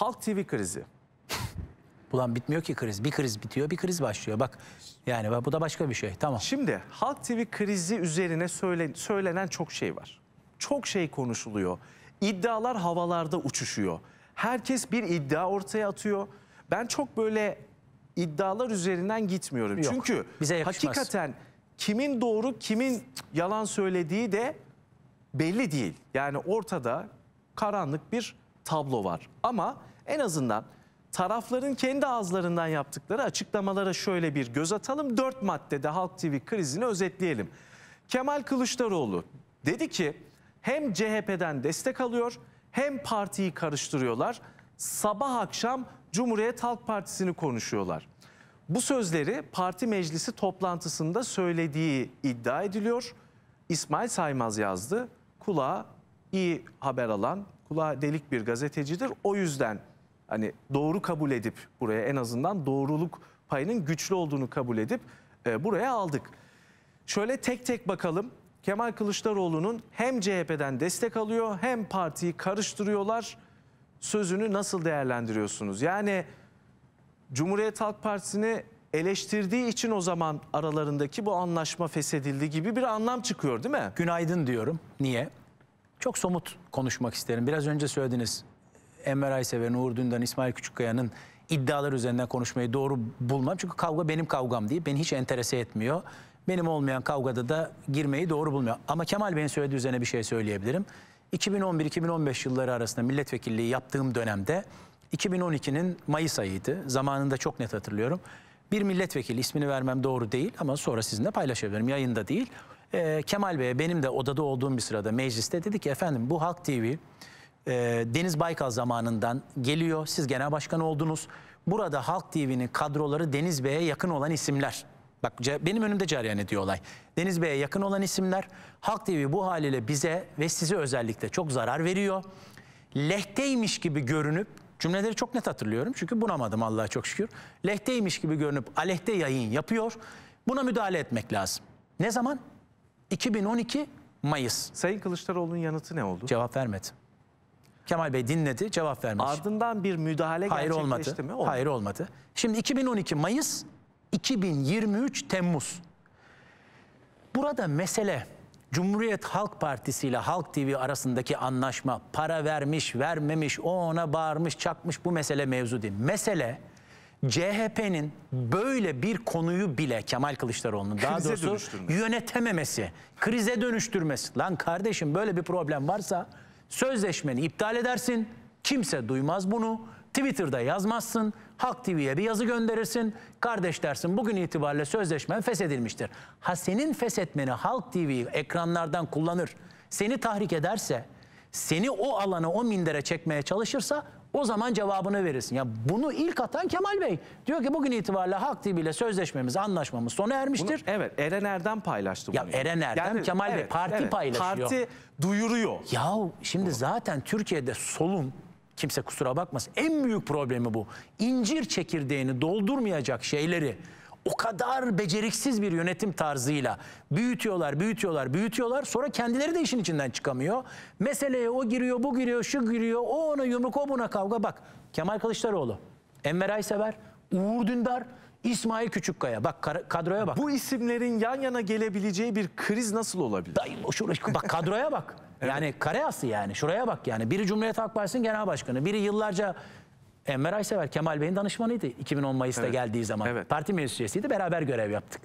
Halk TV krizi. Ulan bitmiyor ki kriz. Bir kriz bitiyor, bir kriz başlıyor. Bak yani bu da başka bir şey. Tamam. Şimdi Halk TV krizi üzerine söylenen çok şey var. Çok şey konuşuluyor. İddialar havalarda uçuşuyor. Herkes bir iddia ortaya atıyor. Ben çok böyle iddialar üzerinden gitmiyorum. Yok, Çünkü bize hakikaten kimin doğru, kimin yalan söylediği de belli değil. Yani ortada karanlık bir tablo var. Ama en azından tarafların kendi ağızlarından yaptıkları açıklamalara şöyle bir göz atalım. Dört maddede Halk TV krizini özetleyelim. Kemal Kılıçdaroğlu dedi ki hem CHP'den destek alıyor hem partiyi karıştırıyorlar. Sabah akşam Cumhuriyet Halk Partisi'ni konuşuyorlar. Bu sözleri parti meclisi toplantısında söylediği iddia ediliyor. İsmail Saymaz yazdı. Kulağa iyi haber alan, kulağa delik bir gazetecidir. O yüzden hani doğru kabul edip buraya en azından doğruluk payının güçlü olduğunu kabul edip e, buraya aldık. Şöyle tek tek bakalım. Kemal Kılıçdaroğlu'nun hem CHP'den destek alıyor hem partiyi karıştırıyorlar. Sözünü nasıl değerlendiriyorsunuz? Yani Cumhuriyet Halk Partisi'ni eleştirdiği için o zaman aralarındaki bu anlaşma feshedildi gibi bir anlam çıkıyor değil mi? Günaydın diyorum. Niye? Çok somut konuşmak isterim. Biraz önce söylediniz Enver Aysever'in, Uğur Dündar'ın, İsmail Küçükkaya'nın iddialar üzerinden konuşmayı doğru bulmam. Çünkü kavga benim kavgam değil. Beni hiç enterese etmiyor. Benim olmayan kavgada da girmeyi doğru bulmuyor. Ama Kemal Bey'in söylediği üzerine bir şey söyleyebilirim. 2011-2015 yılları arasında milletvekilliği yaptığım dönemde 2012'nin Mayıs ayıydı. Zamanında çok net hatırlıyorum. Bir milletvekili ismini vermem doğru değil ama sonra sizinle paylaşabilirim. Yayında değil. Ee, Kemal Bey'e benim de odada olduğum bir sırada mecliste dedi ki efendim bu Halk TV e, Deniz Baykal zamanından geliyor. Siz genel başkan oldunuz. Burada Halk TV'nin kadroları Deniz Bey'e yakın olan isimler. Bak benim önümde cereyan ediyor olay. Deniz Bey'e yakın olan isimler Halk TV bu haliyle bize ve size özellikle çok zarar veriyor. Lehteymiş gibi görünüp cümleleri çok net hatırlıyorum çünkü bunamadım Allah'a çok şükür. Lehteymiş gibi görünüp aleyhte yayın yapıyor. Buna müdahale etmek lazım. Ne zaman? 2012 Mayıs. Sayın Kılıçdaroğlu'nun yanıtı ne oldu? Cevap vermedi. Kemal Bey dinledi, cevap vermiş. Ardından bir müdahale Hayır gerçekleşti olmadı. mi? Olmadı. Hayır olmadı. Şimdi 2012 Mayıs, 2023 Temmuz. Burada mesele Cumhuriyet Halk Partisi ile Halk TV arasındaki anlaşma, para vermiş, vermemiş, o ona bağırmış, çakmış bu mesele mevzu değil. Mesele CHP'nin böyle bir konuyu bile Kemal Kılıçdaroğlu'nun daha doğrusu yönetememesi, krize dönüştürmesi. Lan kardeşim böyle bir problem varsa Sözleşmeni iptal edersin. Kimse duymaz bunu. Twitter'da yazmazsın. Halk TV'ye bir yazı gönderirsin. Kardeş dersin bugün itibariyle sözleşme feshedilmiştir. Ha senin feshetmeni Halk TV ekranlardan kullanır. Seni tahrik ederse, seni o alana o mindere çekmeye çalışırsa o zaman cevabını verirsin. Ya bunu ilk atan Kemal Bey. Diyor ki bugün itibariyle Halk TV ile sözleşmemiz, anlaşmamız sona ermiştir. Bunu, evet Eren Erdem paylaştı bunu. Ya Eren Erdem, yani, Kemal evet, Bey parti evet, paylaşıyor. Parti duyuruyor. Ya şimdi bunu. zaten Türkiye'de solun kimse kusura bakmasın en büyük problemi bu. İncir çekirdeğini doldurmayacak şeyleri o kadar beceriksiz bir yönetim tarzıyla büyütüyorlar, büyütüyorlar, büyütüyorlar. Sonra kendileri de işin içinden çıkamıyor. Meseleye o giriyor, bu giriyor, şu giriyor, o ona yumruk, o buna kavga. Bak Kemal Kılıçdaroğlu, Enver Aysever, Uğur Dündar, İsmail Küçükkaya. Bak kadroya bak. Bu isimlerin yan yana gelebileceği bir kriz nasıl olabilir? Dayım, şuraya, bak kadroya bak. Yani evet. kareası yani şuraya bak yani. Biri Cumhuriyet Halk Partisi'nin genel başkanı, biri yıllarca Enver Aysever Kemal Bey'in danışmanıydı 2010 Mayıs'ta evet. geldiği zaman. Evet. Parti meclis üyesiydi beraber görev yaptık.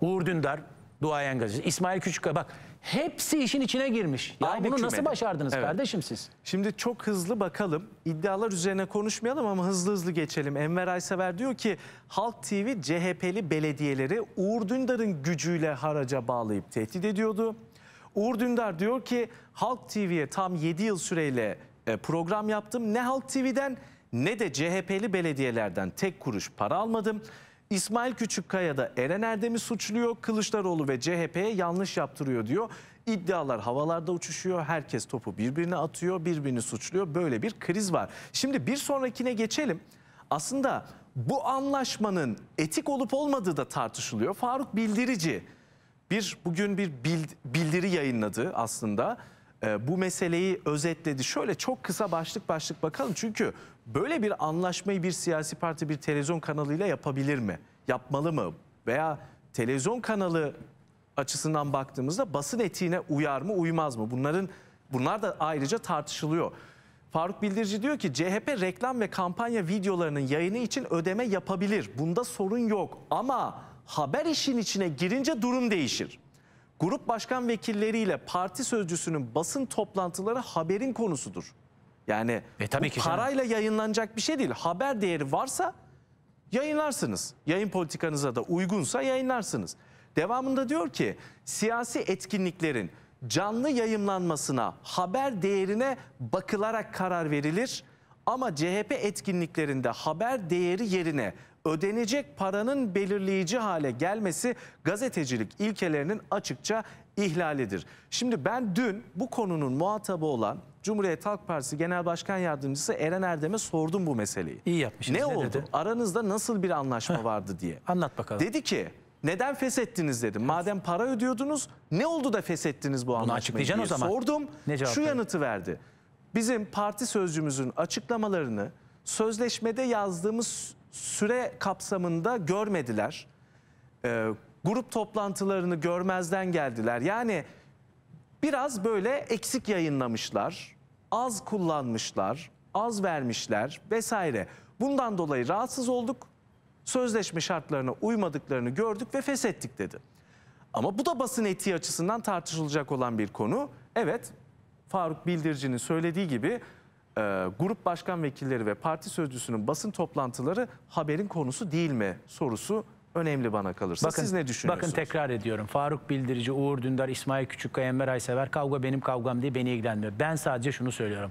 Uğur Dündar, Duayen Gazetesi, İsmail Küçükkaya bak hepsi işin içine girmiş. Ya Aynı bunu kümeli. nasıl başardınız evet. kardeşim siz? Şimdi çok hızlı bakalım. iddialar üzerine konuşmayalım ama hızlı hızlı geçelim. Enver Aysever diyor ki Halk TV CHP'li belediyeleri Uğur Dündar'ın gücüyle haraca bağlayıp tehdit ediyordu. Uğur Dündar diyor ki Halk TV'ye tam 7 yıl süreyle e, program yaptım. Ne Halk TV'den ne de CHP'li belediyelerden tek kuruş para almadım. İsmail Küçükkaya da Eren Erdem'i suçluyor. Kılıçdaroğlu ve CHP'ye yanlış yaptırıyor diyor. İddialar havalarda uçuşuyor. Herkes topu birbirine atıyor, birbirini suçluyor. Böyle bir kriz var. Şimdi bir sonrakine geçelim. Aslında bu anlaşmanın etik olup olmadığı da tartışılıyor. Faruk Bildirici bir bugün bir bildiri yayınladı aslında. Ee, bu meseleyi özetledi. Şöyle çok kısa başlık başlık bakalım çünkü böyle bir anlaşmayı bir siyasi parti bir televizyon kanalıyla yapabilir mi? Yapmalı mı? Veya televizyon kanalı açısından baktığımızda basın etiğine uyar mı uymaz mı? Bunların bunlar da ayrıca tartışılıyor. Faruk Bildirici diyor ki CHP reklam ve kampanya videolarının yayını için ödeme yapabilir. Bunda sorun yok ama haber işin içine girince durum değişir grup başkan vekilleriyle parti sözcüsünün basın toplantıları haberin konusudur. Yani e, tabii ki parayla canım. yayınlanacak bir şey değil. Haber değeri varsa yayınlarsınız. Yayın politikanıza da uygunsa yayınlarsınız. Devamında diyor ki siyasi etkinliklerin canlı yayımlanmasına, haber değerine bakılarak karar verilir. Ama CHP etkinliklerinde haber değeri yerine ödenecek paranın belirleyici hale gelmesi gazetecilik ilkelerinin açıkça ihlalidir. Şimdi ben dün bu konunun muhatabı olan Cumhuriyet Halk Partisi Genel Başkan Yardımcısı Eren Erdem'e sordum bu meseleyi. İyi yapmışsınız. Ne, ne oldu? Dedi? Aranızda nasıl bir anlaşma Heh, vardı diye. Anlat bakalım. Dedi ki neden feshettiniz dedim. Madem para ödüyordunuz ne oldu da feshettiniz bu Bunu anlaşmayı diye o zaman. sordum. Ne cevap Şu verin? yanıtı verdi. Bizim parti sözcümüzün açıklamalarını sözleşmede yazdığımız süre kapsamında görmediler. E, grup toplantılarını görmezden geldiler. Yani biraz böyle eksik yayınlamışlar, az kullanmışlar, az vermişler vesaire. Bundan dolayı rahatsız olduk, sözleşme şartlarına uymadıklarını gördük ve feshettik dedi. Ama bu da basın etiği açısından tartışılacak olan bir konu. Evet, Faruk Bildirici'nin söylediği gibi e, grup başkan vekilleri ve parti sözcüsünün basın toplantıları haberin konusu değil mi sorusu önemli bana kalırsa. Bakın, Siz ne düşünüyorsunuz? Bakın tekrar ediyorum. Faruk Bildirici, Uğur Dündar, İsmail Küçükkaya, Enver Aysever kavga benim kavgam diye beni ilgilenmiyor. Ben sadece şunu söylüyorum.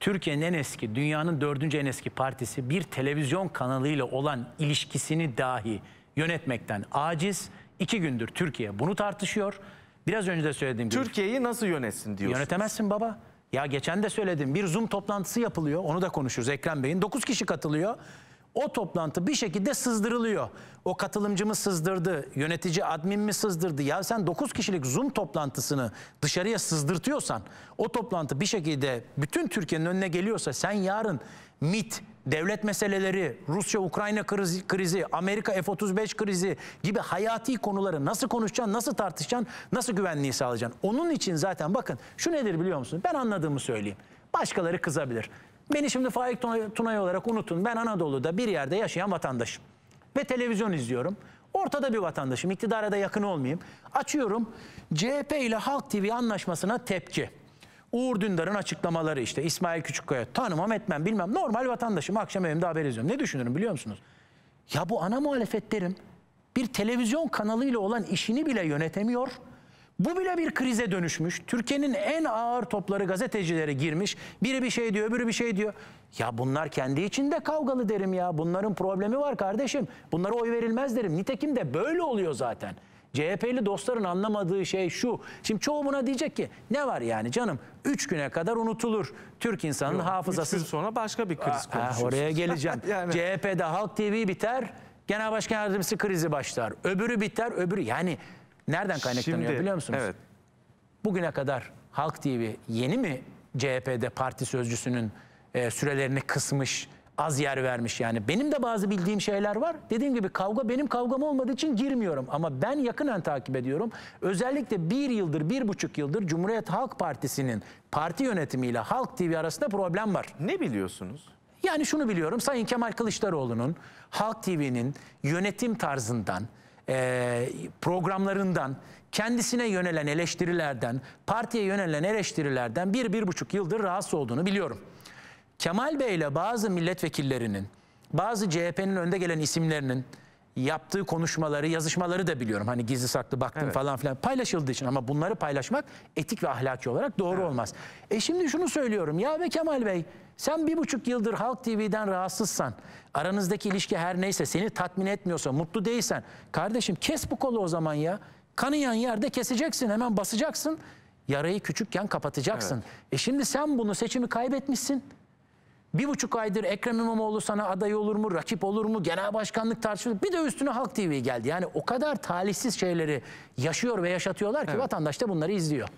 Türkiye'nin en eski, dünyanın dördüncü en eski partisi bir televizyon kanalıyla olan ilişkisini dahi yönetmekten aciz. İki gündür Türkiye bunu tartışıyor. Biraz önce de söylediğim gibi. Türkiye'yi nasıl yönetsin diyorsunuz? Yönetemezsin baba. Ya geçen de söyledim bir Zoom toplantısı yapılıyor onu da konuşuruz Ekrem Bey'in. 9 kişi katılıyor. O toplantı bir şekilde sızdırılıyor. O katılımcı mı sızdırdı, yönetici admin mi sızdırdı? Ya sen 9 kişilik Zoom toplantısını dışarıya sızdırtıyorsan, o toplantı bir şekilde bütün Türkiye'nin önüne geliyorsa sen yarın MIT, devlet meseleleri, Rusya-Ukrayna krizi, krizi, Amerika F-35 krizi gibi hayati konuları nasıl konuşacaksın, nasıl tartışacaksın, nasıl güvenliği sağlayacaksın? Onun için zaten bakın şu nedir biliyor musun? Ben anladığımı söyleyeyim. Başkaları kızabilir. Beni şimdi Faik Tunay olarak unutun. Ben Anadolu'da bir yerde yaşayan vatandaşım. Ve televizyon izliyorum. Ortada bir vatandaşım. İktidara da yakın olmayayım. Açıyorum. CHP ile Halk TV anlaşmasına tepki. Uğur Dündar'ın açıklamaları işte. İsmail Küçükkaya tanımam etmem bilmem. Normal vatandaşım. Akşam evimde haber izliyorum. Ne düşünürüm biliyor musunuz? Ya bu ana muhalefetlerin bir televizyon kanalıyla olan işini bile yönetemiyor bu bile bir krize dönüşmüş. Türkiye'nin en ağır topları gazetecilere girmiş. Biri bir şey diyor, öbürü bir şey diyor. Ya bunlar kendi içinde kavgalı derim ya. Bunların problemi var kardeşim. Bunlara oy verilmez derim. Nitekim de böyle oluyor zaten. CHP'li dostların anlamadığı şey şu. Şimdi çoğu buna diyecek ki ne var yani canım 3 güne kadar unutulur. Türk insanının Yok, hafızası. 3 gün sonra başka bir kriz ah, ah, konuşuruz. Oraya geleceğim. yani... CHP'de Halk TV biter. Genel Başkan Yardımcısı krizi başlar. Öbürü biter, öbürü yani nereden kaynaklanıyor Şimdi, biliyor musunuz? Evet. Bugüne kadar Halk TV yeni mi CHP'de parti sözcüsünün e, sürelerini kısmış, az yer vermiş yani. Benim de bazı bildiğim şeyler var. Dediğim gibi kavga benim kavgam olmadığı için girmiyorum. Ama ben yakından takip ediyorum. Özellikle bir yıldır, bir buçuk yıldır Cumhuriyet Halk Partisi'nin parti yönetimiyle Halk TV arasında problem var. Ne biliyorsunuz? Yani şunu biliyorum. Sayın Kemal Kılıçdaroğlu'nun Halk TV'nin yönetim tarzından, e, programlarından, kendisine yönelen eleştirilerden, partiye yönelen eleştirilerden bir, bir buçuk yıldır rahatsız olduğunu biliyorum. Kemal Bey ile bazı milletvekillerinin, bazı CHP'nin önde gelen isimlerinin yaptığı konuşmaları, yazışmaları da biliyorum. Hani gizli saklı baktım evet. falan filan paylaşıldığı için ama bunları paylaşmak etik ve ahlaki olarak doğru evet. olmaz. E şimdi şunu söylüyorum ya ve Kemal Bey sen bir buçuk yıldır Halk TV'den rahatsızsan, aranızdaki ilişki her neyse seni tatmin etmiyorsa, mutlu değilsen kardeşim kes bu kolu o zaman ya. Kanayan yerde keseceksin hemen basacaksın. Yarayı küçükken kapatacaksın. Evet. E şimdi sen bunu seçimi kaybetmişsin. Bir buçuk aydır Ekrem İmamoğlu sana aday olur mu, rakip olur mu, genel başkanlık tartışılır. Bir de üstüne Halk TV geldi. Yani o kadar talihsiz şeyleri yaşıyor ve yaşatıyorlar ki evet. vatandaş da bunları izliyor.